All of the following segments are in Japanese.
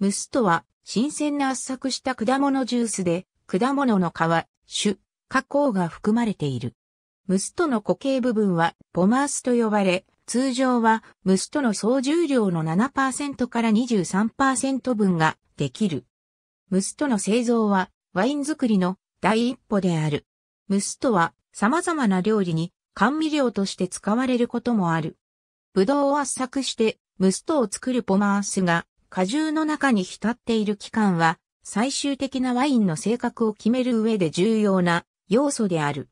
ムすとは、新鮮な圧搾した果物ジュースで、果物の皮、種、加工が含まれている。ムストの固形部分はポマースと呼ばれ、通常はムストの総重量の7%から23%分ができる。ムストの製造はワイン作りの第一歩である。ムストは様々な料理に甘味料として使われることもある。ブドウを圧搾してムストを作るポマースが果汁の中に浸っている期間は、最終的なワインの性格を決める上で重要な要素である。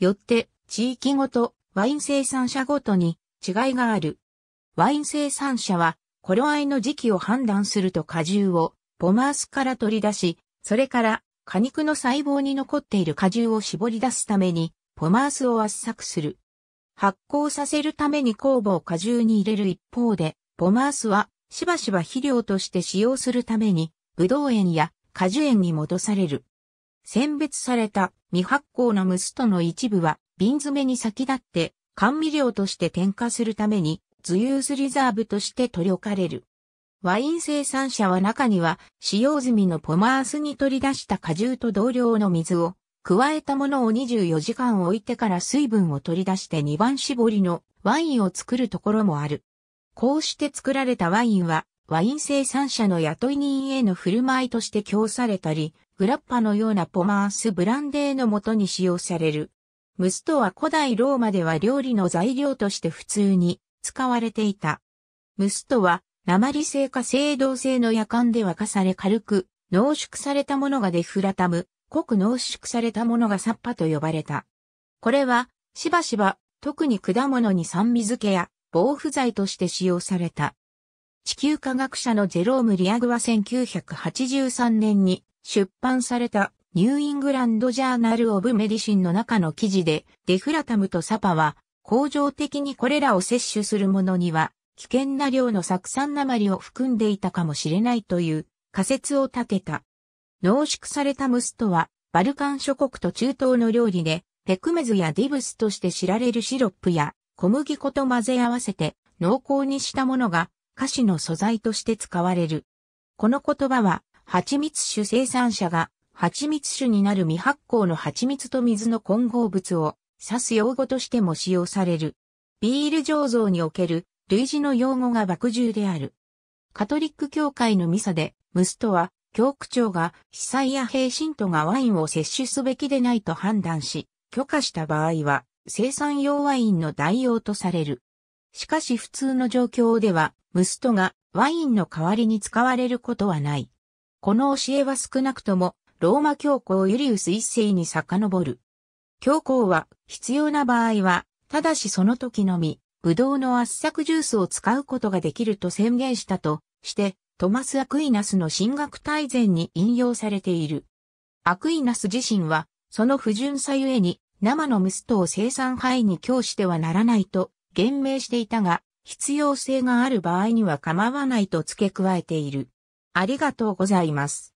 よって、地域ごと、ワイン生産者ごとに違いがある。ワイン生産者は、頃合いの時期を判断すると果汁をボマースから取り出し、それから果肉の細胞に残っている果汁を絞り出すために、ポマースを圧搾する。発酵させるために酵母を果汁に入れる一方で、ポマースはしばしば肥料として使用するために、ぶどう園や果樹園に戻される。選別された未発酵のムストの一部は瓶詰めに先立って甘味料として添加するためにズユースリザーブとして取り置かれる。ワイン生産者は中には使用済みのポマースに取り出した果汁と同量の水を加えたものを24時間置いてから水分を取り出して2番絞りのワインを作るところもある。こうして作られたワインは、ワイン生産者の雇い人への振る舞いとして供されたり、グラッパのようなポマースブランデーのもとに使用される。ムスとは古代ローマでは料理の材料として普通に使われていた。ムスとは、鉛製か青銅製の夜間で沸かされ軽く、濃縮されたものがデフラタム、濃く濃縮されたものがサッパと呼ばれた。これは、しばしば、特に果物に酸味付けや防腐剤として使用された。地球科学者のジェローム・リアグは1983年に出版されたニューイングランド・ジャーナル・オブ・メディシンの中の記事で、デフラタムとサパは、恒常的にこれらを摂取する者には、危険な量の酢酸鉛を含んでいたかもしれないという仮説を立てた。濃縮されたムスとは、バルカン諸国と中東の料理で、ペクメズやディブスとして知られるシロップや、小麦粉と混ぜ合わせて濃厚にしたものが菓子の素材として使われる。この言葉は、蜂蜜酒生産者が蜂蜜酒になる未発酵の蜂蜜と水の混合物を指す用語としても使用される。ビール醸造における類似の用語が爆獣である。カトリック教会のミサで、ムスとは、教区長が被災や平信徒がワインを摂取すべきでないと判断し、許可した場合は、生産用ワインの代用とされる。しかし普通の状況では、ムストがワインの代わりに使われることはない。この教えは少なくとも、ローマ教皇ユリウス一世に遡る。教皇は、必要な場合は、ただしその時のみ、ブドウの圧搾ジュースを使うことができると宣言したとして、トマス・アクイナスの進学大全に引用されている。アクイナス自身は、その不純さゆえに、生のムストを生産範囲に供してはならないと言明していたが、必要性がある場合には構わないと付け加えている。ありがとうございます。